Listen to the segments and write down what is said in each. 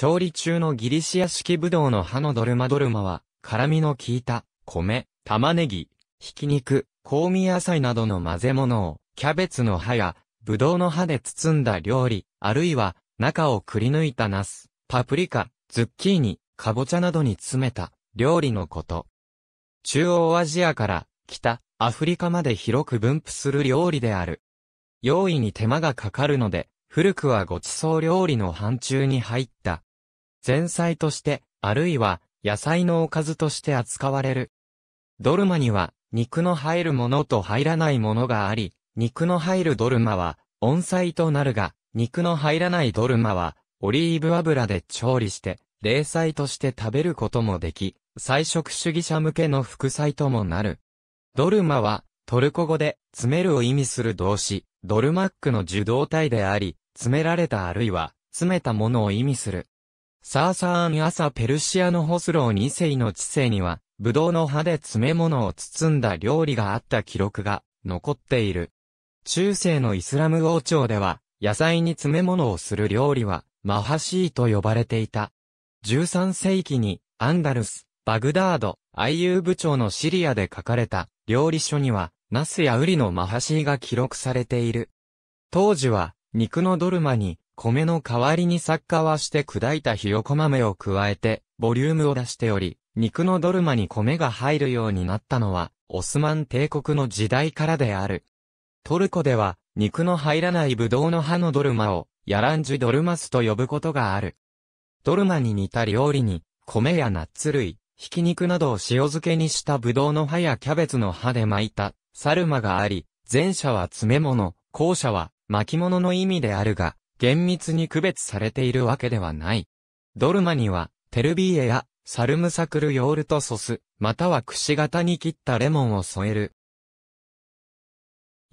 調理中のギリシア式ブドウの葉のドルマドルマは、辛味の効いた、米、玉ねぎ、ひき肉、香味野菜などの混ぜ物を、キャベツの葉や、ブドウの葉で包んだ料理、あるいは、中をくり抜いたナス、パプリカ、ズッキーニ、カボチャなどに詰めた、料理のこと。中央アジアから、北、アフリカまで広く分布する料理である。容易に手間がかかるので、古くはごちそう料理の範疇に入った前菜として、あるいは野菜のおかずとして扱われる。ドルマには、肉の入るものと入らないものがあり、肉の入るドルマは、温菜となるが、肉の入らないドルマは、オリーブ油で調理して、冷菜として食べることもでき、菜食主義者向けの副菜ともなる。ドルマは、トルコ語で、詰めるを意味する動詞、ドルマックの受動体であり、詰められたあるいは、詰めたものを意味する。サーサーンアサ・ペルシアのホスロー2世の知性には、ブドウの葉で詰め物を包んだ料理があった記録が残っている。中世のイスラム王朝では、野菜に詰め物をする料理は、マハシーと呼ばれていた。13世紀に、アンダルス、バグダード、アイユー部長のシリアで書かれた料理書には、ナスやウリのマハシーが記録されている。当時は、肉のドルマに、米の代わりに作家はして砕いたひよこ豆を加えて、ボリュームを出しており、肉のドルマに米が入るようになったのは、オスマン帝国の時代からである。トルコでは、肉の入らないブドウの葉のドルマを、ヤランジュドルマスと呼ぶことがある。ドルマに似た料理に、米やナッツ類、ひき肉などを塩漬けにしたブドウの葉やキャベツの葉で巻いた、サルマがあり、前者は詰め物、後者は巻物の意味であるが、厳密に区別されているわけではない。ドルマには、テルビーエや、サルムサクルヨールトソス、または串型に切ったレモンを添える。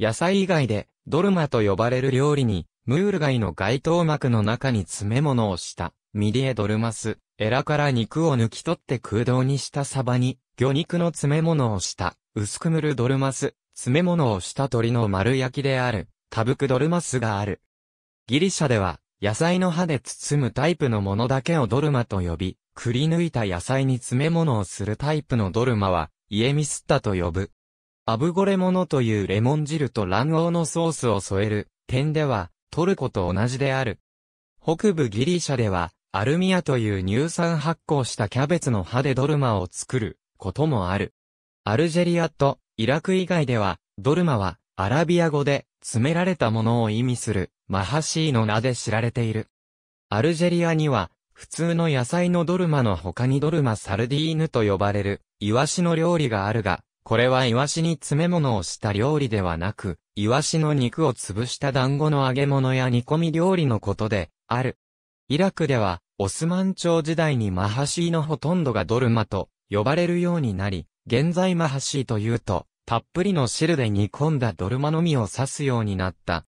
野菜以外で、ドルマと呼ばれる料理に、ムール貝の外頭膜の中に詰め物をした、ミディエドルマス、エラから肉を抜き取って空洞にしたサバに、魚肉の詰め物をした、薄く塗るドルマス、詰め物をした鳥の丸焼きである、タブクドルマスがある。ギリシャでは、野菜の葉で包むタイプのものだけをドルマと呼び、くり抜いた野菜に詰め物をするタイプのドルマは、イエミスッタと呼ぶ。アブゴレモノというレモン汁と卵黄のソースを添える、点では、トルコと同じである。北部ギリシャでは、アルミアという乳酸発酵したキャベツの葉でドルマを作ることもある。アルジェリアとイラク以外では、ドルマはアラビア語で詰められたものを意味する、マハシーの名で知られている。アルジェリアには、普通の野菜のドルマの他にドルマサルディーヌと呼ばれる、イワシの料理があるが、これはイワシに詰め物をした料理ではなく、イワシの肉を潰した団子の揚げ物や煮込み料理のことで、ある。イラクでは、オスマン朝時代にマハシーのほとんどがドルマと呼ばれるようになり、現在マハシーというと、たっぷりの汁で煮込んだドルマのみを刺すようになった。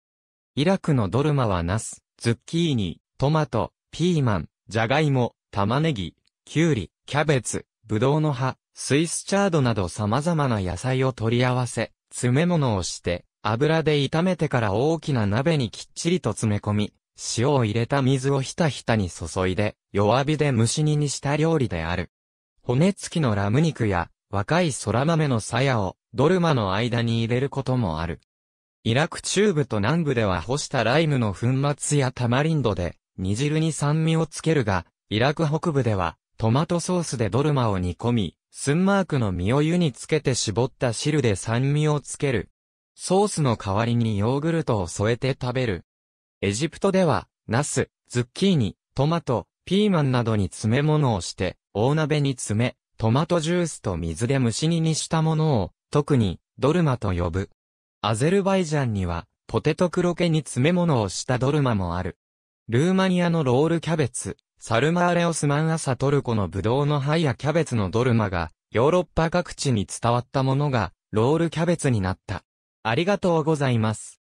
イラクのドルマはナス、ズッキーニ、トマト、ピーマン、ジャガイモ、玉ねぎ、きゅうり、キャベツ、ブドウの葉、スイスチャードなど様々な野菜を取り合わせ、詰め物をして、油で炒めてから大きな鍋にきっちりと詰め込み、塩を入れた水をひたひたに注いで、弱火で蒸し煮にした料理である。骨付きのラム肉や、若い空豆の鞘を、ドルマの間に入れることもある。イラク中部と南部では干したライムの粉末やタマリンドで煮汁に酸味をつけるが、イラク北部ではトマトソースでドルマを煮込み、スンマークの身を湯につけて絞った汁で酸味をつける。ソースの代わりにヨーグルトを添えて食べる。エジプトでは、ナス、ズッキーニ、トマト、ピーマンなどに詰め物をして、大鍋に詰め、トマトジュースと水で蒸し煮にしたものを、特に、ドルマと呼ぶ。アゼルバイジャンには、ポテトクロケに詰め物をしたドルマもある。ルーマニアのロールキャベツ、サルマーレオスマン朝トルコのブドウの灰やキャベツのドルマが、ヨーロッパ各地に伝わったものが、ロールキャベツになった。ありがとうございます。